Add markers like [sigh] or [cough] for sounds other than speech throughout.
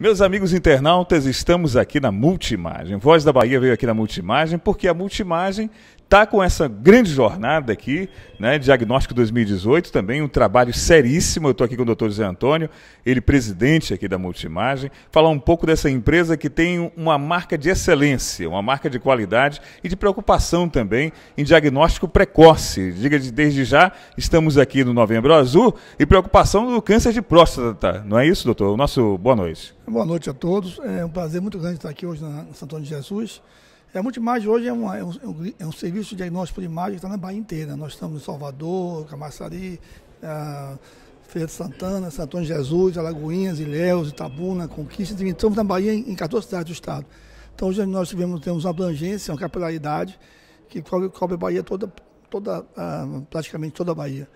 Meus amigos internautas, estamos aqui na Multimagem. Voz da Bahia veio aqui na Multimagem porque a Multimagem está com essa grande jornada aqui, né, Diagnóstico 2018, também um trabalho seríssimo. Eu estou aqui com o doutor Zé Antônio, ele presidente aqui da Multimagem, falar um pouco dessa empresa que tem uma marca de excelência, uma marca de qualidade e de preocupação também em diagnóstico precoce. Diga desde já, estamos aqui no Novembro Azul e preocupação do câncer de próstata, não é isso, doutor? O nosso boa noite. Boa noite a todos. É um prazer muito grande estar aqui hoje na Santo Antônio de Jesus a é Multimagem hoje é, uma, é, é, um, é um, serviço de diagnóstico de imagem que está na Bahia inteira. Nós estamos em Salvador, Camaçari, a eh, Feira de Santana, Santo Antônio Jesus, Alagoinhas, Ilhéus, Itabuna, Conquista. estamos na Bahia em 14 cidades do estado. Então hoje nós tivemos, temos uma abrangência, uma capilaridade que cobre, cobre a Bahia toda, toda ah, praticamente toda a Bahia.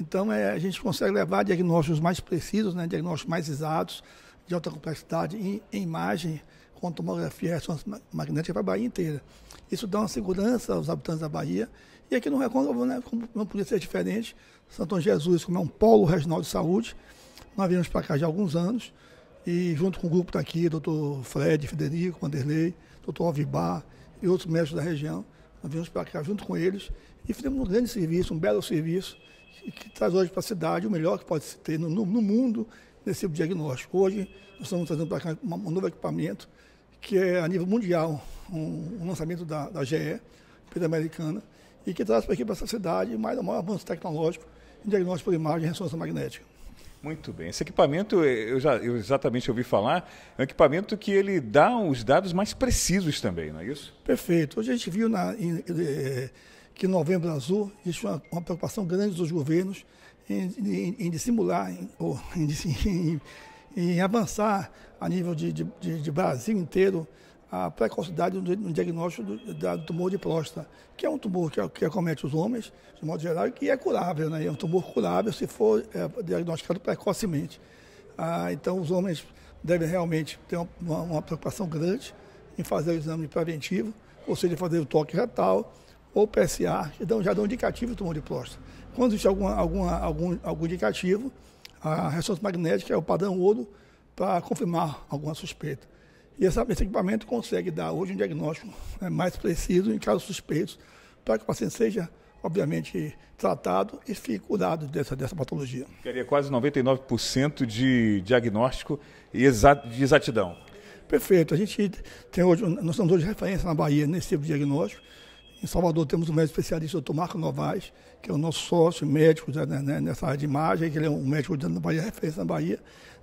Então é, a gente consegue levar diagnósticos mais precisos, né, diagnósticos mais exatos, de alta complexidade em, em imagem, com tomografia e ressonância magnética para a Bahia inteira. Isso dá uma segurança aos habitantes da Bahia. E aqui no Recôncavo, né, como não podia ser diferente, Santo Jesus, como é um polo regional de saúde, nós viemos para cá já há alguns anos, e junto com o grupo daqui, tá doutor Fred, Federico, Wanderlei, doutor Alvibar e outros médicos da região, nós viemos para cá junto com eles e fizemos um grande serviço, um belo serviço, que, que traz hoje para a cidade o melhor que pode se ter no, no, no mundo nesse tipo de diagnóstico. Hoje, nós estamos trazendo para cá um novo equipamento que é a nível mundial um, um lançamento da, da GE, empresa americana, e que traz para aqui para essa cidade mais o maior avanço tecnológico em diagnóstico por imagem e ressonância magnética. Muito bem. Esse equipamento, eh, eu, já, eu exatamente ouvi falar, é um equipamento que ele dá os dados mais precisos também, não é isso? Perfeito. Hoje a gente viu na, em, eh, que Novembro Azul existe uma, uma preocupação grande dos governos em, em, em dissimular, em, ou [laughs] em, em em avançar a nível de, de, de, de Brasil inteiro a precocidade no diagnóstico do, da, do, tumor de próstata, que é um tumor que, que acomete os homens, de modo geral, e que é curável, né? é um tumor curável se for é, diagnosticado precocemente. Ah, então, os homens devem realmente ter uma, uma, preocupação grande em fazer o exame preventivo, ou seja, fazer o toque retal ou PSA, que dão, já dão indicativo do tumor de próstata. Quando existe alguma, alguma, algum, algum indicativo, a ressonância magnética é o padrão ouro para confirmar alguma suspeita. E esse equipamento consegue dar hoje um diagnóstico né, mais preciso em casos suspeitos, para que o paciente seja, obviamente, tratado e fique curado dessa, dessa patologia. Queria quase 99% de diagnóstico e de exatidão. Perfeito. A gente tem hoje, nós somos hoje referência na Bahia nesse tipo de diagnóstico. Em Salvador temos um médico especialista, o Dr. Marco Novaes, que é o nosso sócio médico né, né, né, nessa área de imagem, que ele é um médico da Bahia, referência na Bahia,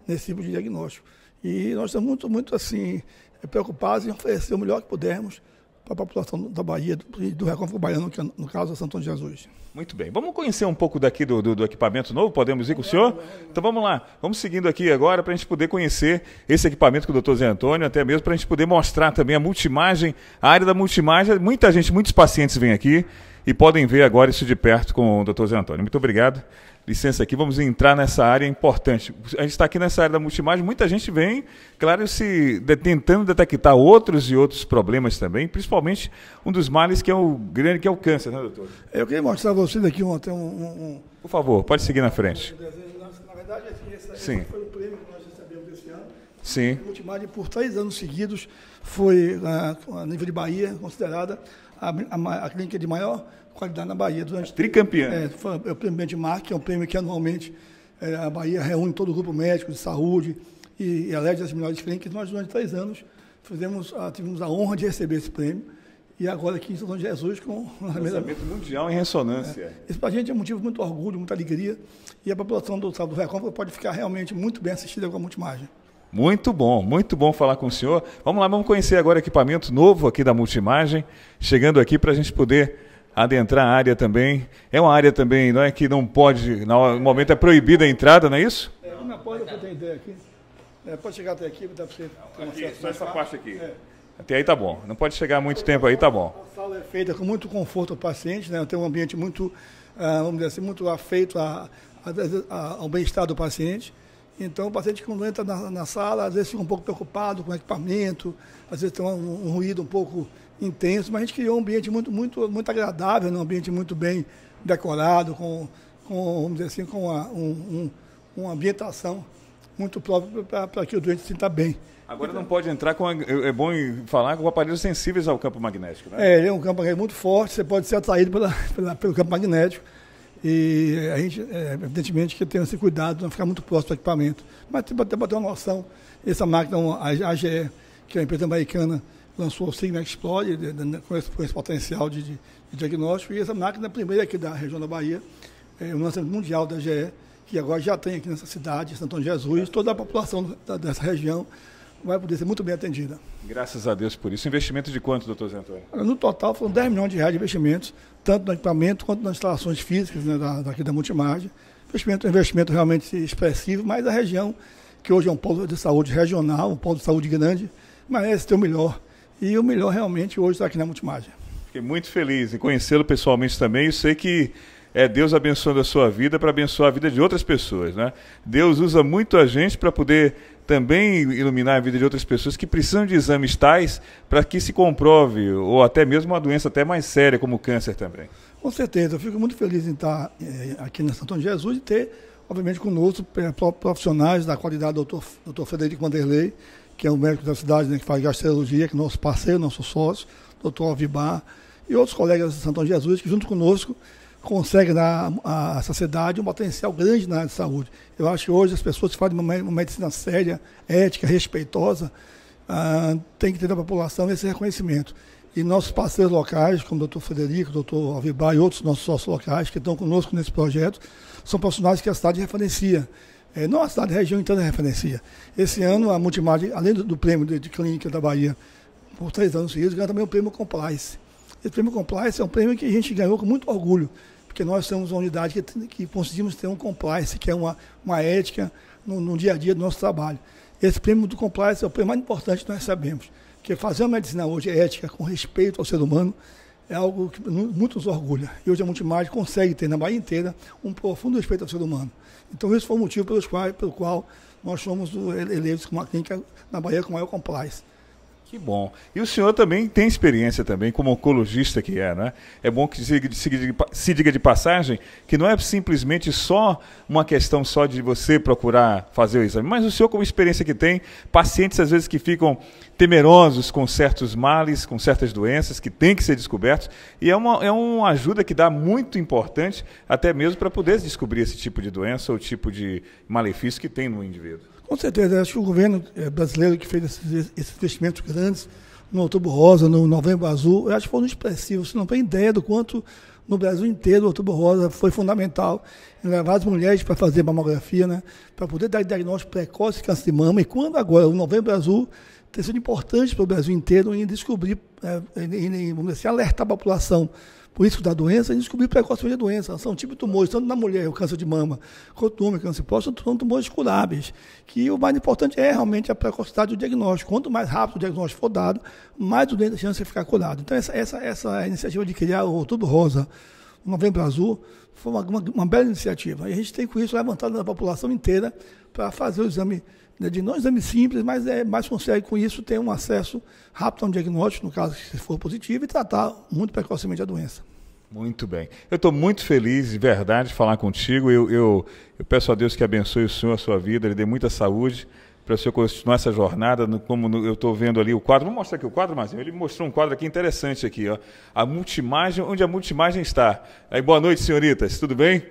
nesse tipo de diagnóstico. E nós estamos muito, muito assim, preocupados em oferecer o melhor que pudermos para a população da Bahia e do, do Recôncavo Baiano, que é, no caso é Santo Antônio de Jesus. Muito bem, vamos conhecer um pouco daqui do, do, do equipamento novo, podemos ir com o senhor? Então vamos lá, vamos seguindo aqui agora para a gente poder conhecer esse equipamento que o doutor Zé Antônio, até mesmo para a gente poder mostrar também a multimagem, a área da multimagem, muita gente, muitos pacientes vêm aqui, e podem ver agora isso de perto com o Dr. Zé Antônio. Muito obrigado. Licença aqui, vamos entrar nessa área importante. A gente está aqui nessa área da multimagem, muita gente vem, claro, se de, tentando detectar outros e outros problemas também, principalmente um dos males que é o grande, que é o câncer, né, doutor? Eu queria mostrar a você daqui ontem um, um, Por favor, pode seguir na frente. Na verdade, assim, esse, esse Sim. foi o prêmio que nós recebemos esse ano. Sim. A multimagem, por três anos seguidos, foi, ah, a nível de Bahia, considerada a, a, a clínica de maior qualidade na Bahia. Durante, Tricampeã. É, o prêmio Benchmark, é um prêmio que anualmente é, a Bahia reúne todo o grupo médico de saúde e, e elege as melhores clínicas. Nós, durante três anos, fizemos, ah, tivemos a honra de receber esse prêmio. E agora aqui em São de Jesus com o lançamento mundial em ressonância. É. Isso para a gente é motivo motivo muito orgulho, muita alegria. E a população do Estado do Recôncavo pode ficar realmente muito bem assistida com a multimagem. Muito bom, muito bom falar com o senhor. Vamos lá, vamos conhecer agora equipamento novo aqui da Multimagem, chegando aqui para a gente poder adentrar a área também. É uma área também, não é que não pode, no momento é proibida a entrada, não é isso? É, na porta eu tenho ideia aqui. É, pode chegar até aqui, dá para você. Aqui, só essa parte aqui. É. Até aí tá bom. Não pode chegar muito tempo aí, tá bom. A sala é feita com muito conforto ao paciente, né? Tem um ambiente muito, ah, vamos dizer assim, muito afeito a, a, a, ao bem-estar do paciente. Então, o paciente quando entra na, na, sala, às vezes fica um pouco preocupado com o equipamento, às vezes tem um, um ruído um pouco intenso, mas a gente criou um ambiente muito, muito, muito agradável, né? um ambiente muito bem decorado, com, com vamos dizer assim, com uma, um, um, uma ambientação muito própria para que o doente se sinta bem. Agora então, não pode entrar com. A, é, é bom falar com aparelhos sensíveis ao campo magnético, né? É, ele é um campo muito forte, você pode ser atraído pela, [laughs] pela pelo campo magnético. E a gente, é, evidentemente, que tem esse cuidado de né? não ficar muito próximo do equipamento. Mas tem para ter uma noção, essa máquina, a AGE, que é uma empresa americana, lançou o Sigma Explore, de, de, com, esse, com, esse, potencial de, de, diagnóstico, e essa máquina é a primeira aqui da região da Bahia, é, um lançamento mundial da GE, que agora já tem aqui nessa cidade, Santo Antônio Jesus, toda a população da, dessa região vai poder ser muito bem atendida. Graças a Deus por isso. Investimento de quanto, doutor Zé Antônio? No total foram 10 milhões de reais de investimentos, tanto no equipamento quanto nas instalações físicas né, da, daqui da Multimagem. Investimento, investimento realmente expressivo, mas a região, que hoje é um polo de saúde regional, um polo de saúde grande, merece ter o melhor e o melhor realmente hoje está aqui na Multimagem. Fiquei muito feliz em conhecê-lo pessoalmente também. Eu sei que é Deus abençoando a sua vida para abençoar a vida de outras pessoas, né? Deus usa muito a gente para poder também iluminar a vida de outras pessoas que precisam de exames tais para que se comprove ou até mesmo uma doença até mais séria como o câncer também. Com certeza, eu fico muito feliz em estar tá, é, aqui na Santo Jesus e ter, obviamente, conosco é, profissionais da qualidade do Dr. Dr. Frederico Vanderlei, que é o médico da cidade, né, que faz gastrologia, que é nosso parceiro, nosso sócio, doutor Alvibar, e outros colegas de Santo Jesus, que junto conosco conseguem dar à sociedade um potencial grande na área de saúde. Eu acho que hoje as pessoas que fazem uma medicina séria, ética, respeitosa, ah, tem que ter da população esse reconhecimento. E nossos parceiros locais, como o doutor Frederico, o doutor Alvibar e outros nossos sócios locais que estão conosco nesse projeto, são profissionais que a cidade referencia. É, nossa cidade região inteira referencia. Esse ano a Multimag, além do, do prêmio de, de, clínica da Bahia, por três anos seguidos, ganha também o prêmio Compliance. Esse prêmio Compliance é um prêmio que a gente ganhou com muito orgulho, porque nós somos uma unidade que, que conseguimos ter um compliance, que é uma, uma ética no, no dia a dia do nosso trabalho. Esse prêmio do compliance é o prêmio mais importante que nós sabemos, porque fazer a medicina hoje é ética, com respeito ao ser humano, é algo que muito nos orgulha. E hoje a Multimagem consegue ter na Bahia inteira um profundo respeito ao ser humano. Então, esse foi o motivo pelos quais, pelo qual nós somos eleitos como uma clínica é, na Bahia com maior compliance. Que bom. E o senhor também tem experiência também como oncologista que é, né? É bom que se, diga de passagem que não é simplesmente só uma questão só de você procurar fazer o exame, mas o senhor como experiência que tem, pacientes às vezes que ficam temerosos com certos males, com certas doenças que têm que ser descobertos e é uma, é uma ajuda que dá muito importante até mesmo para poder descobrir esse tipo de doença ou tipo de malefício que tem no indivíduo. Com certeza, acho que o governo eh, brasileiro que fez esses, investimentos grandes no Outubro Rosa, no Novembro Azul, eu acho que foram expressivos. Você não tem ideia do quanto no Brasil inteiro o Outubro Rosa foi fundamental em levar as mulheres para fazer mamografia, né, para poder dar diagnóstico precoce de câncer de mama. E quando agora o Novembro Azul tem sido importante para o Brasil inteiro em descobrir, eh, em, em, vamos assim, alertar a população por isso da doença, a gente descobriu precocemente a doença. São tipos de tumores, tanto na mulher, o câncer de mama, quanto homem, câncer de próstata, são tumores curáveis. Que o mais importante é realmente a precocidade do diagnóstico. Quanto mais rápido o diagnóstico for dado, mais o doente tem chance de ficar curado. Então, essa, essa, essa é iniciativa de criar o Outubro Rosa, o Novembro Azul, foi uma, uma, uma bela iniciativa. E a gente tem com isso levantado na população inteira para fazer o exame né, de não exame simples, mas, é, mais consegue com isso ter um acesso rápido a um diagnóstico, no caso se for positivo, e tratar muito precocemente a doença. Muito bem. Eu estou muito feliz, de verdade, de falar contigo. Eu, eu, eu, peço a Deus que abençoe o Senhor, a sua vida, lhe dê muita saúde para o Senhor continuar essa jornada, no, como no, eu estou vendo ali o quadro. Vamos mostrar aqui o quadro, Marzinho? Ele mostrou um quadro aqui interessante aqui, ó. A multimagem, onde a multimagem está. Aí, boa noite, senhoritas, tudo bem?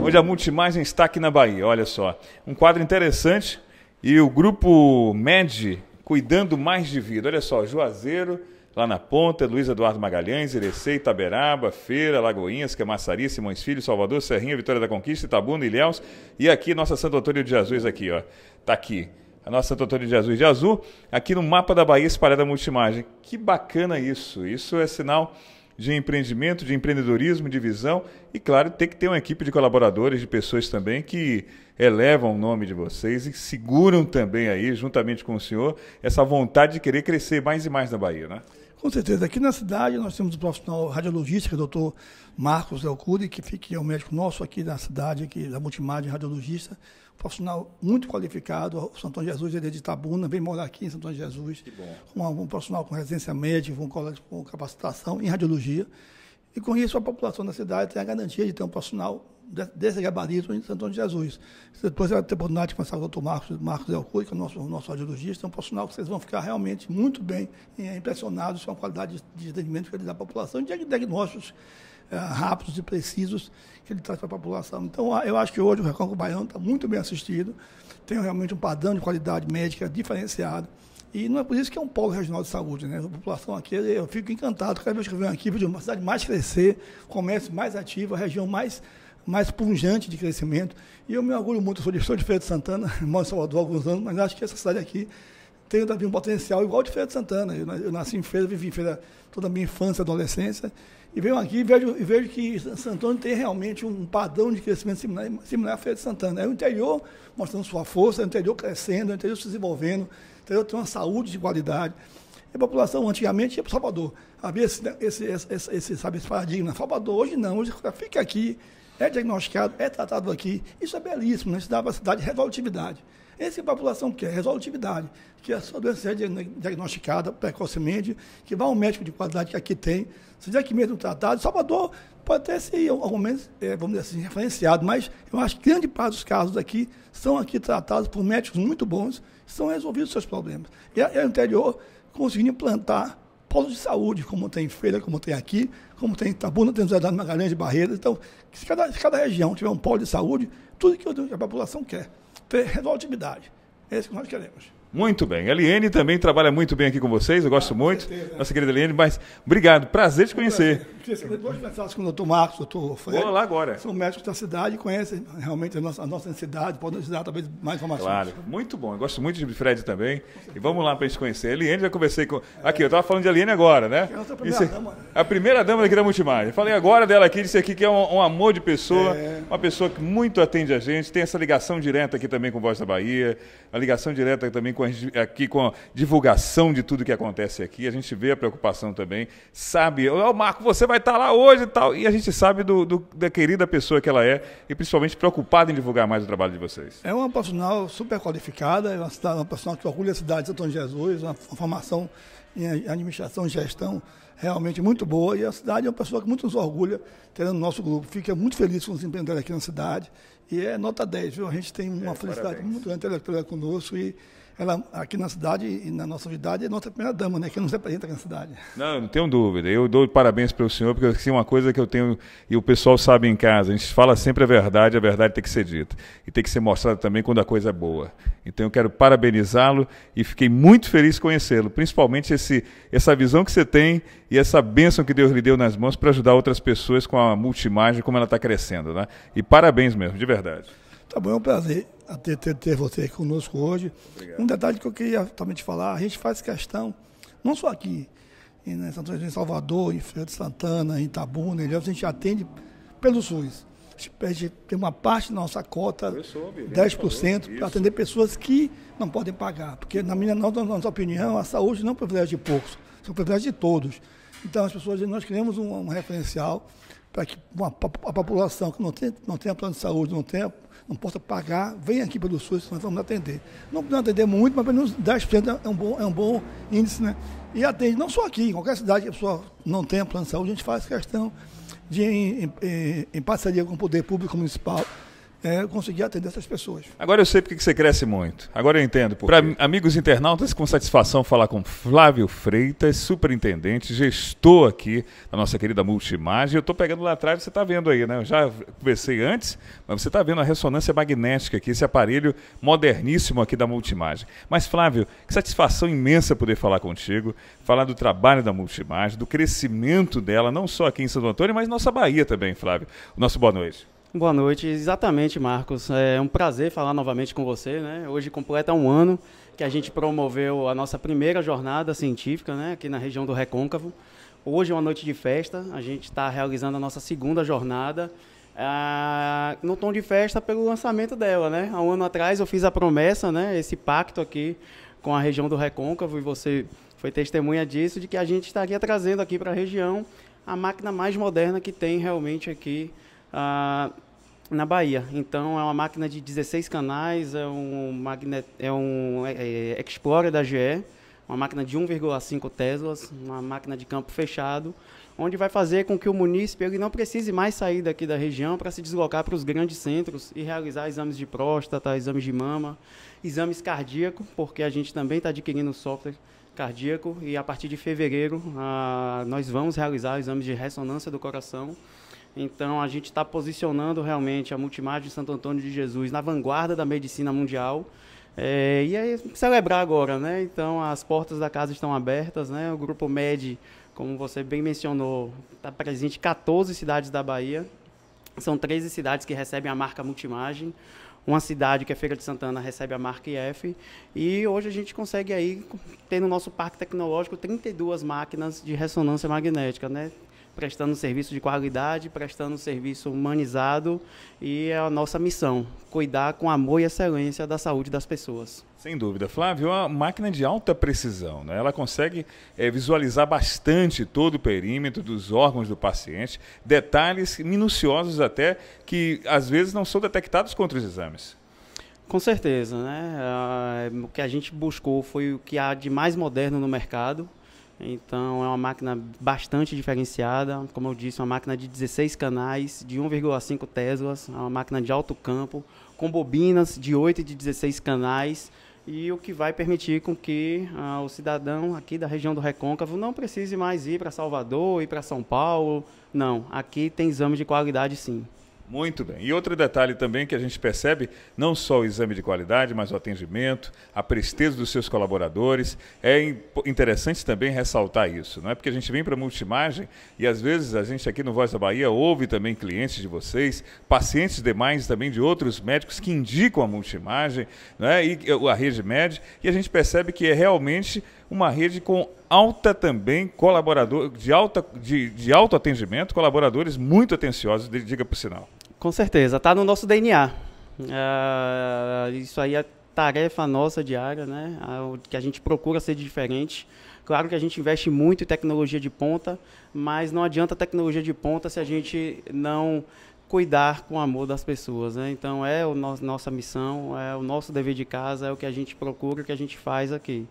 Onde a multimagem está aqui na Bahia, olha só. Um quadro interessante, e o grupo MED cuidando mais de vida. Olha só, Juazeiro, lá na ponta, Luiz Eduardo Magalhães, Irecê, Itaberaba, Feira, Lagoinhas, Camaçari, Simões Filho, Salvador, Serrinha, Vitória da Conquista, Itabuna, Ilhéus e aqui nossa Santo Antônio de Jesus aqui, ó. Tá aqui. A nossa Santo Antônio de Jesus de azul, aqui no mapa da Bahia espalhada multimagem. Que bacana isso. Isso é sinal de empreendimento, de empreendedorismo, de visão e, claro, ter que ter uma equipe de colaboradores, de pessoas também que elevam o nome de vocês e seguram também aí, juntamente com o senhor, essa vontade de querer crescer mais e mais na Bahia, né? Com certeza. Aqui na cidade nós temos o profissional radiologista, que é o doutor Marcos Leocuri, que fica, é um médico nosso aqui na cidade, aqui da Multimagem radiologista. Um profissional muito qualificado. O Santo Jesus ele é de Tabuna, vem morar aqui em Santo Antônio Jesus. Que bom. Um, um profissional com residência médica, um com capacitação em radiologia. E com isso a população da cidade tem a garantia de ter um profissional desse gabarito em Santo Antônio de Jesus. Depois você vai ter oportunidade de conversar com o doutor Marcos, Marcos Elcui, que é o nosso, nosso audiologista, é um profissional que vocês vão ficar realmente muito bem é, impressionados com a qualidade de atendimento que ele dá à população e de diagnósticos é, rápidos e precisos que ele traz para a população. Então, eu acho que hoje o Recôncavo Baiano está muito bem assistido, tem realmente um padrão de qualidade médica diferenciado, e não é por isso que é um polo regional de saúde, né? A população aqui, eu fico encantado cada vez que eu venho aqui, vejo uma cidade mais crescer, comércio mais ativo, a região mais mais pungente de crescimento. E eu me orgulho muito, sou de, de Feira de Santana, [laughs] moro em Salvador há alguns anos, mas acho que essa cidade aqui tem um potencial igual de Feira de Santana. Eu, eu nasci em Feira, vivi em Feira toda a minha infância, adolescência, e venho aqui e vejo, e vejo que Santana tem realmente um padrão de crescimento similar, similar à Feira de Santana. É o interior mostrando sua força, é o interior crescendo, é o interior se desenvolvendo, o interior tem uma saúde de qualidade. E a população antigamente ia para Salvador. Havia esse, esse, esse, esse, sabe, esse paradigma. Salvador, hoje não, hoje fica aqui, é diagnosticado, é tratado aqui. Isso é belíssimo, né? isso dá para a cidade resolutividade. Essa é a população que quer, resolutividade, que a sua doença seja diagnosticada precocemente, que vá um médico de qualidade que aqui tem, seja aqui mesmo tratado. Salvador pode até ser, ao menos, é, vamos dizer assim, referenciado, mas eu acho que grande parte dos casos aqui são aqui tratados por médicos muito bons, são resolvidos os seus problemas. E a, a anterior conseguindo implantar polos de saúde, como tem em Feira, como tem aqui, como tem Itabuna, tem Zé Dado Magalhães de Barreiras. Então, se cada, se cada região tiver um polo de saúde, tudo que a população quer, ter resolutividade. É isso que nós queremos. Muito bem. A Eliane também trabalha muito bem aqui com vocês, eu gosto ah, muito. Certeza, Nossa querida Eliane, mas obrigado, prazer te conhecer. Depois de conversar com o doutor Marcos, doutor Fred. Vou lá agora. São médicos da cidade, conhecem realmente a nossa, a nossa cidade, podem nos dar talvez mais informações. Claro, muito bom. Eu gosto muito de Fred também. E vamos lá para a gente conhecer. A Eliane, já conversei com. Aqui, eu estava falando de Eliane agora, né? É a nossa é primeira Isso... dama. Né? A primeira dama daqui da Multimária. Falei agora dela aqui, disse aqui que é um, um amor de pessoa, é... uma pessoa que muito atende a gente, tem essa ligação direta aqui também com Voz da Bahia, a ligação direta também com com a, aqui com a divulgação de tudo que acontece aqui, a gente vê a preocupação também, sabe, o oh, Marco, você vai estar lá hoje e tal, e a gente sabe do, do, da querida pessoa que ela é e principalmente preocupada em divulgar mais o trabalho de vocês. É uma profissional super qualificada, é uma, cidade, uma profissional que orgulha a cidade de Santo Jesus, uma formação em administração e gestão realmente muito boa. E a cidade é uma pessoa que muito nos orgulha ter no nosso grupo. Fica muito feliz com os empreendedores aqui na cidade. E é nota 10, viu? A gente tem uma é, felicidade parabéns. muito grande ter ela conosco e ela aqui na cidade e na nossa cidade é nossa primeira dama, né? Que nos representa aqui na cidade. Não, não tenho dúvida. Eu dou parabéns para o senhor, porque assim, uma coisa que eu tenho, e o pessoal sabe em casa, a gente fala sempre a verdade, a verdade tem que ser dita. E tem que ser mostrada também quando a coisa é boa. Então eu quero parabenizá-lo e fiquei muito feliz conhecê-lo, principalmente esse, essa visão que você tem e essa bênção que Deus lhe deu nas mãos para ajudar outras pessoas com a multimagem, como ela está crescendo. Né? E parabéns mesmo, de verdade. Tá bom, é um prazer ter, ter, ter você conosco hoje. Obrigado. Um detalhe que eu queria também te falar, a gente faz questão, não só aqui, em, né, em Salvador, em Feira de Santana, em Itabuna, em Ilhéus, a gente atende pelo SUS. A gente tem uma parte da nossa cota, soube, 10%, para atender pessoas que não podem pagar. Porque, na minha na nossa opinião, a saúde não é um privilégio de poucos, é um privilégio de todos. Então, as pessoas, nós criamos um, um referencial para que uma, a população que não tem, não tem plano de saúde, não, tem, não possa pagar, venha aqui pelo SUS, nós vamos atender. Não podemos atender muito, mas pelo menos 10% é um bom, é um bom índice, né? E atende, não só aqui, em qualquer cidade que a pessoa não tem plano de saúde, a gente faz questão de, em, em, em parceria com o poder público municipal, né, conseguir atender essas pessoas. Agora eu sei porque que você cresce muito. Agora eu entendo. Para amigos internautas, com satisfação falar com Flávio Freitas, superintendente, gestor aqui da nossa querida Multimagem. Eu estou pegando lá atrás, você está vendo aí, né? Eu já conversei antes, mas você está vendo a ressonância magnética aqui, esse aparelho moderníssimo aqui da Multimagem. Mas Flávio, que satisfação imensa poder falar contigo, falar do trabalho da Multimagem, do crescimento dela, não só aqui em Santo Antônio, mas nossa Bahia também, Flávio. O nosso boa noite. Boa noite, exatamente, Marcos. É um prazer falar novamente com você. Né? Hoje completa um ano que a gente promoveu a nossa primeira jornada científica né? aqui na região do Recôncavo. Hoje é uma noite de festa, a gente está realizando a nossa segunda jornada. Ah, no tom de festa pelo lançamento dela, né? Há um ano atrás eu fiz a promessa, né? Esse pacto aqui com a região do Recôncavo e você foi testemunha disso, de que a gente estaria trazendo aqui para a região a máquina mais moderna que tem realmente aqui ah, na Bahia. Então é uma máquina de 16 canais, é um, magnet, é um é, é Explorer da GE, uma máquina de 1,5 Teslas, uma máquina de campo fechado, onde vai fazer com que o munícipe ele não precise mais sair daqui da região para se deslocar para os grandes centros e realizar exames de próstata, exames de mama, exames cardíacos, porque a gente também está adquirindo software cardíaco e a partir de fevereiro ah, nós vamos realizar exames de ressonância do coração então a gente está posicionando realmente a Multimagem Santo Antônio de Jesus na vanguarda da medicina mundial. É, e aí celebrar agora, né? Então as portas da casa estão abertas, né? O grupo MED, como você bem mencionou, está presente em 14 cidades da Bahia. São 13 cidades que recebem a marca Multimagem uma cidade que é Feira de Santana recebe a marca IF e hoje a gente consegue aí ter no nosso parque tecnológico 32 máquinas de ressonância magnética, né? prestando um serviço de qualidade, prestando um serviço humanizado e é a nossa missão, cuidar com amor e excelência da saúde das pessoas. Sem dúvida. Flávio, é uma máquina de alta precisão, né? ela consegue é, visualizar bastante todo o perímetro dos órgãos do paciente, detalhes minuciosos até que às vezes não são detectados contra os exames. Com certeza, né? Ah, o que a gente buscou foi o que há de mais moderno no mercado, então é uma máquina bastante diferenciada, como eu disse, uma máquina de 16 canais, de 1,5 teslas, é uma máquina de alto campo, com bobinas de 8 e de 16 canais, e o que vai permitir com que ah, o cidadão aqui da região do Recôncavo não precise mais ir para Salvador, ir para São Paulo, não, aqui tem exame de qualidade sim. Muito bem. E outro detalhe também que a gente percebe, não só o exame de qualidade, mas o atendimento, a presteza dos seus colaboradores. É interessante também ressaltar isso, não é? Porque a gente vem para a multimagem e às vezes a gente aqui no Voz da Bahia ouve também clientes de vocês, pacientes demais também de outros médicos que indicam a multimagem, não é? E a Rede Med, e a gente percebe que é realmente uma rede com alta também colaborador de alta de, de alto atendimento, colaboradores muito atenciosos, diga por sinal. Com certeza, está no nosso DNA. Uh, ah, isso aí é tarefa nossa diária, né? Ah, que a gente procura ser diferente. Claro que a gente investe muito em tecnologia de ponta, mas não adianta tecnologia de ponta se a gente não cuidar com o amor das pessoas, né? Então é o no nossa missão, é o nosso dever de casa, é o que a gente procura, o que a gente faz aqui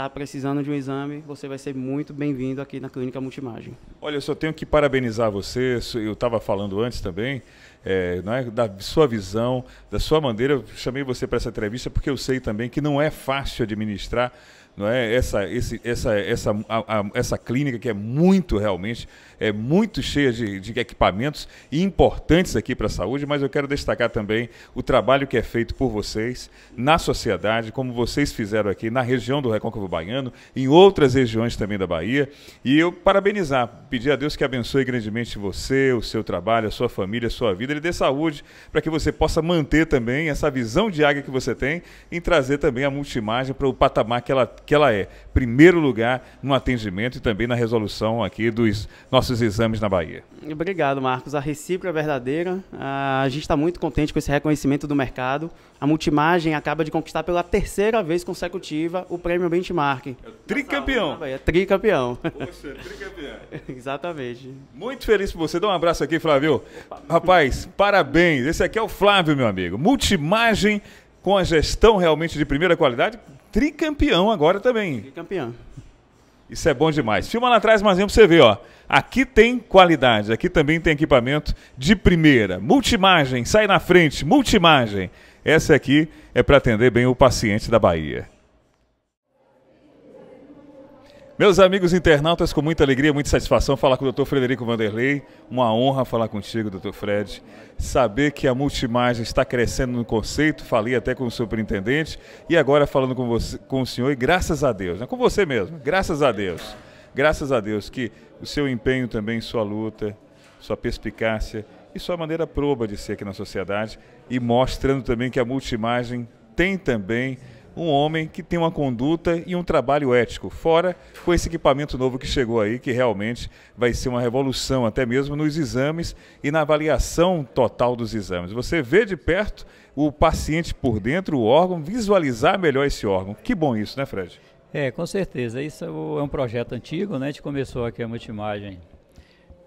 está precisando de um exame, você vai ser muito bem-vindo aqui na Clínica Multimagem. Olha, eu só tenho que parabenizar você, eu estava falando antes também, é, é, da sua visão, da sua maneira, eu chamei você para essa entrevista porque eu sei também que não é fácil administrar não é? Essa, esse, essa, essa, a, a, essa clínica que é muito realmente é muito cheia de, de equipamentos importantes aqui para a saúde, mas eu quero destacar também o trabalho que é feito por vocês na sociedade, como vocês fizeram aqui na região do Recôncavo Baiano, em outras regiões também da Bahia. E eu parabenizar, pedir a Deus que abençoe grandemente você, o seu trabalho, a sua família, a sua vida, ele dê saúde para que você possa manter também essa visão de águia que você tem em trazer também a multimagem para o patamar que ela que ela é, primeiro lugar no atendimento e também na resolução aqui dos nossos exames na Bahia. Obrigado, Marcos. A recíproca é verdadeira. Ah, a gente está muito contente com esse reconhecimento do mercado. A Multimagem acaba de conquistar pela terceira vez consecutiva o prêmio Benchmark. É tricampeão. Bahia. É tricampeão. Poxa, é tricampeão. [laughs] Exatamente. Muito feliz por você. Dá um abraço aqui, Flávio. Opa. Rapaz, parabéns. Esse aqui é o Flávio, meu amigo. Multimagem com a gestão realmente de primeira qualidade, tricampeão agora também. Tricampeão. Isso é bom demais. Filma lá atrás mais um pra você ver, ó. Aqui tem qualidade, aqui também tem equipamento de primeira. Multimagem, sai na frente, multimagem. Essa aqui é para atender bem o paciente da Bahia. Meus amigos internautas, com muita alegria, muita satisfação falar com o Dr. Frederico Vanderlei. Uma honra falar contigo, Dr. Fred. Saber que a multimagem está crescendo no conceito, falei até com o superintendente e agora falando com, você, com o senhor e graças a Deus, né? com você mesmo, graças a Deus. Graças a Deus que o seu empenho também, sua luta, sua perspicácia e sua maneira proba de ser aqui na sociedade e mostrando também que a multimagem tem também um homem que tem uma conduta e um trabalho ético, fora com esse equipamento novo que chegou aí, que realmente vai ser uma revolução, até mesmo nos exames e na avaliação total dos exames. Você vê de perto o paciente por dentro, o órgão, visualizar melhor esse órgão. Que bom isso, né, Fred? É, com certeza. Isso é, é um projeto antigo, né? A gente começou aqui a multimagem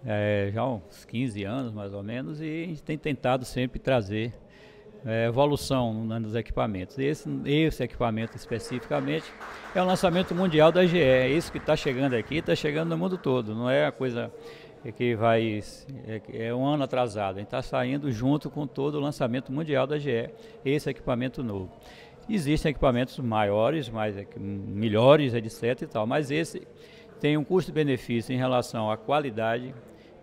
é, já há uns 15 anos, mais ou menos, e a gente tem tentado sempre trazer é, evolução nos né, equipamentos. Esse, esse equipamento especificamente é o lançamento mundial da GE. É isso que está chegando aqui, está chegando no mundo todo. Não é a coisa que vai é, é, um ano atrasado. Está saindo junto com todo o lançamento mundial da GE esse equipamento novo. Existem equipamentos maiores, mais é melhores, etc. E tal, mas esse tem um custo-benefício em relação à qualidade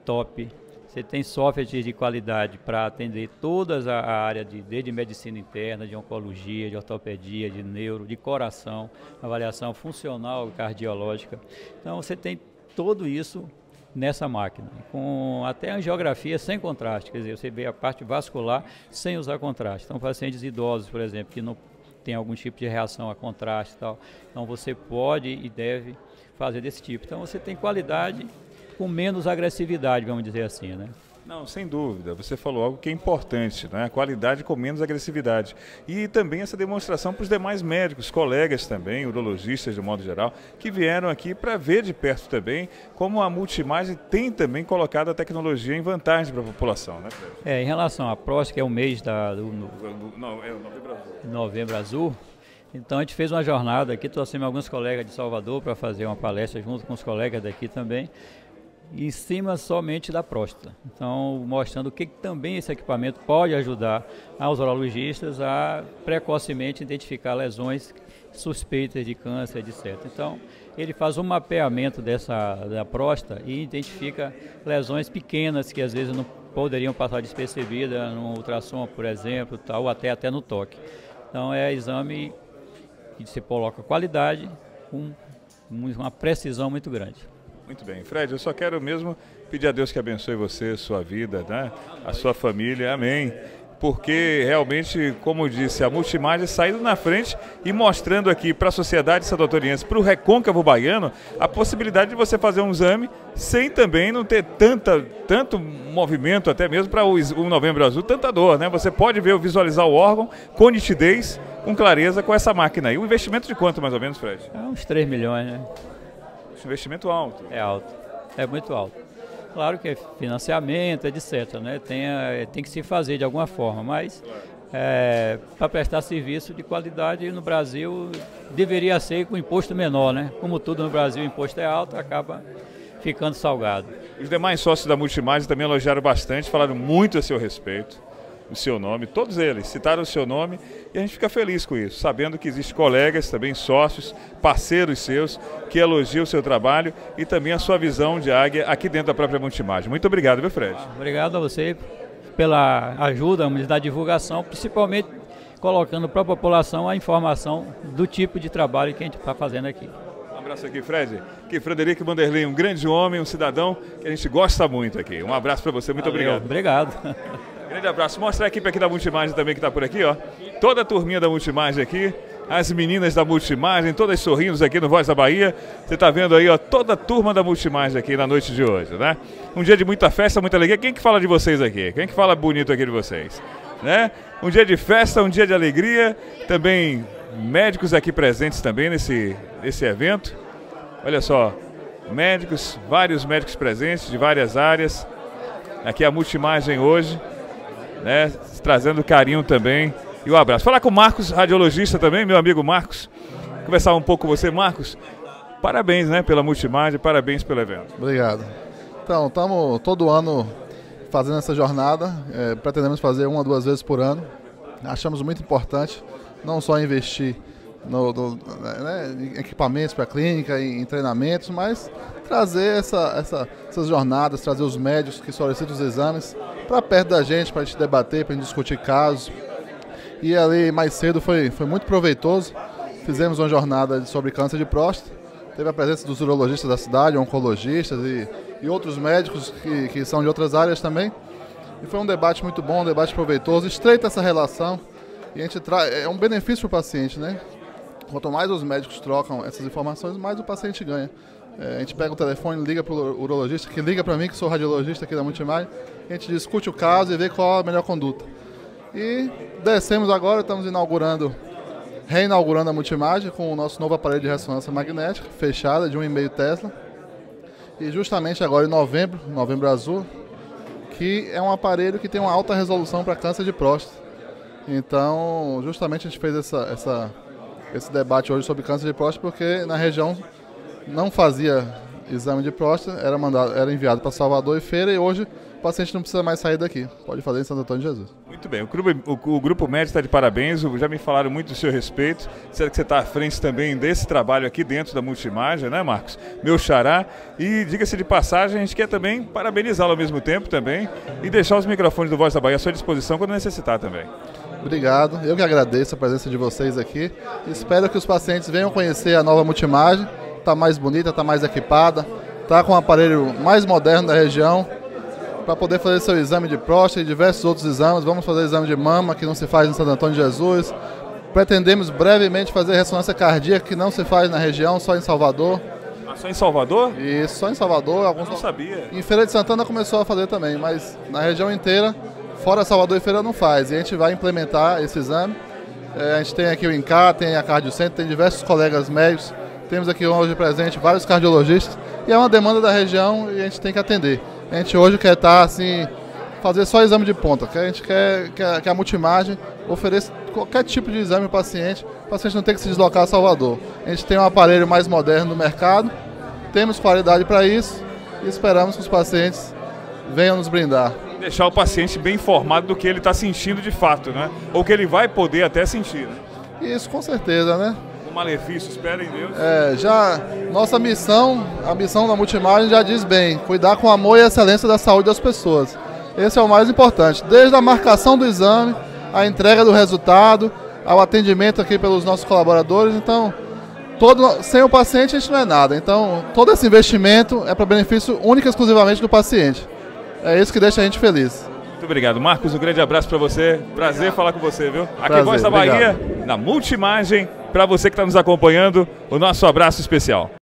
top você tem software de qualidade para atender todas a área de desde medicina interna, de oncologia, de ortopedia, de neuro, de coração, avaliação funcional cardiológica. Então você tem tudo isso nessa máquina, com até angiografia sem contraste, quer dizer, você vê a parte vascular sem usar contraste. Então pacientes idosos, por exemplo, que não tem algum tipo de reação a contraste e tal, então você pode e deve fazer desse tipo. Então você tem qualidade com menos agressividade, vamos dizer assim, né? Não, sem dúvida. Você falou algo que é importante, né? A qualidade com menos agressividade. E também essa demonstração para os demais médicos, colegas também, urologistas de modo geral, que vieram aqui para ver de perto também como a multimagem tem também colocado a tecnologia em vantagem para a população, né? É, em relação à próxima, que é o mês da, do, no... Não, é novembro azul. Novembro azul. Então a gente fez uma jornada aqui, trouxemos alguns colegas de Salvador para fazer uma palestra junto com os colegas daqui também em cima somente da próstata. Então, mostrando o que também esse equipamento pode ajudar aos urologistas a precocemente identificar lesões suspeitas de câncer, etc. Então, ele faz um mapeamento dessa da próstata e identifica lesões pequenas que às vezes não poderiam passar despercebida no ultrassom, por exemplo, tal, ou até até no toque. Então, é exame que se coloca qualidade com uma precisão muito grande. Muito bem, Fred, eu só quero mesmo pedir a Deus que abençoe você, sua vida, né? a sua família, amém. Porque realmente, como disse, a Multimagem saindo na frente e mostrando aqui para a sociedade sandotoriense, para o recôncavo baiano, a possibilidade de você fazer um exame sem também não ter tanta, tanto movimento, até mesmo para o Novembro Azul, tanta dor, né? Você pode ver, visualizar o órgão com nitidez, com clareza, com essa máquina aí. Um investimento de quanto, mais ou menos, Fred? É uns 3 milhões, né? investimento é alto. É alto, é muito alto. Claro que é financiamento, etc. Né? Tem, eh, tem que se fazer de alguma forma, mas é, eh, para prestar serviço de qualidade no Brasil deveria ser com imposto menor, né? Como tudo no Brasil, o imposto é alto, acaba ficando salgado. Os demais sócios da Multimais também elogiaram bastante, falaram muito a seu respeito o seu nome, todos eles citaram o seu nome e a gente fica feliz com isso, sabendo que existem colegas, também sócios, parceiros seus, que elogiam o seu trabalho e também a sua visão de águia aqui dentro da própria Montimagem. Muito obrigado, meu Fred? Ah, obrigado a você pela ajuda, da divulgação, principalmente colocando para a população a informação do tipo de trabalho que a gente está fazendo aqui. Um abraço aqui, Fred. Aqui, Frederico Vanderlei, um grande homem, um cidadão que a gente gosta muito aqui. Um abraço para você, muito Valeu, obrigado. Obrigado. [laughs] Grande abraço. Mostra a equipe aqui da Multimagem também que está por aqui, ó. Toda a turminha da Multimagem aqui. As meninas da Multimagem, todas sorrindo aqui no Voz da Bahia. Você está vendo aí, ó, toda a turma da Multimagem aqui na noite de hoje, né? Um dia de muita festa, muita alegria. Quem que fala de vocês aqui? Quem que fala bonito aqui de vocês? Né? Um dia de festa, um dia de alegria. Também médicos aqui presentes também nesse, nesse evento. Olha só, médicos, vários médicos presentes de várias áreas. Aqui a Multimagem hoje né? Trazendo carinho também e o um abraço. Falar com o Marcos, radiologista também, meu amigo Marcos. Conversar um pouco com você, Marcos. Parabéns, né, pela Multimagem, parabéns pelo evento. Obrigado. Então, estamos todo ano fazendo essa jornada, é, pretendemos fazer uma, duas vezes por ano. Achamos muito importante não só investir no, no né, né em equipamentos para a clínica, em, em treinamentos, mas trazer essa, essa, essas jornadas, trazer os médicos que solicitam os exames para perto da gente, para a gente debater, para a gente discutir casos. E ali mais cedo foi, foi muito proveitoso. Fizemos uma jornada sobre câncer de próstata. Teve a presença dos urologistas da cidade, oncologistas e, e outros médicos que, que são de outras áreas também. E foi um debate muito bom, um debate proveitoso. Estreita essa relação. E a gente traz. É um benefício para o paciente, né? Quanto mais os médicos trocam essas informações, mais o paciente ganha. É, a gente pega o telefone, liga para o urologista, que liga para mim, que sou radiologista aqui da Multimag, a gente discute o caso e vê qual a melhor conduta. E descemos agora, estamos inaugurando, reinaugurando a Multimagem com o nosso novo aparelho de ressonância magnética, fechada, de 1,5 Tesla. E justamente agora em novembro, novembro azul, que é um aparelho que tem uma alta resolução para câncer de próstata. Então, justamente a gente fez essa, essa, esse debate hoje sobre câncer de próstata porque na região não fazia exame de próstata, era, mandado, era enviado para Salvador e Feira e hoje o paciente não precisa mais sair daqui. Pode fazer em Santo Antônio de Jesus. Muito bem. O grupo, o, o grupo médico está de parabéns. Já me falaram muito do seu respeito. Será que você está à frente também desse trabalho aqui dentro da Multimagem, né, Marcos? Meu xará. E diga-se de passagem, a gente quer também parabenizá-lo ao mesmo tempo também e deixar os microfones do Voz da Bahia à sua disposição quando necessitar também. Obrigado. Eu que agradeço a presença de vocês aqui. Espero que os pacientes venham conhecer a nova Multimagem está mais bonita, está mais equipada, está com o um aparelho mais moderno da região para poder fazer seu exame de próstata e diversos outros exames. Vamos fazer exame de mama, que não se faz em Santo Antônio de Jesus. Pretendemos brevemente fazer ressonância cardíaca, que não se faz na região, só em Salvador. Ah, só em Salvador? Isso, só em Salvador. Alguns Eu não sabia. Em Feira de Santana começou a fazer também, mas na região inteira, fora Salvador e Feira, não faz. E a gente vai implementar esse exame. É, a gente tem aqui o INCA, tem a Cardiocentro, tem diversos colegas médicos temos aqui hoje presente vários cardiologistas e é uma demanda da região e a gente tem que atender. A gente hoje quer estar tá, assim, fazer só exame de ponta, que a gente quer que a, que a multimagem ofereça qualquer tipo de exame o paciente, o paciente não tem que se deslocar a Salvador. A gente tem um aparelho mais moderno no mercado, temos qualidade para isso e esperamos que os pacientes venham nos brindar. Deixar o paciente bem informado do que ele está sentindo de fato, né? Ou que ele vai poder até sentir. Né? Isso, com certeza, né? do malefício, espera em Deus. É, já nossa missão, a missão da Multimagem já diz bem, cuidar com amor e excelência da saúde das pessoas. Esse é o mais importante, desde a marcação do exame, a entrega do resultado, ao atendimento aqui pelos nossos colaboradores, então todo sem o paciente a gente não é nada. Então, todo esse investimento é para benefício único e exclusivamente do paciente. É isso que deixa a gente feliz. Muito obrigado, Marcos. Um grande abraço para você. Prazer obrigado. falar com você, viu? Aqui Prazer, Voz da Bahia, obrigado. na Multimagem. Para você que está nos acompanhando, o nosso abraço especial.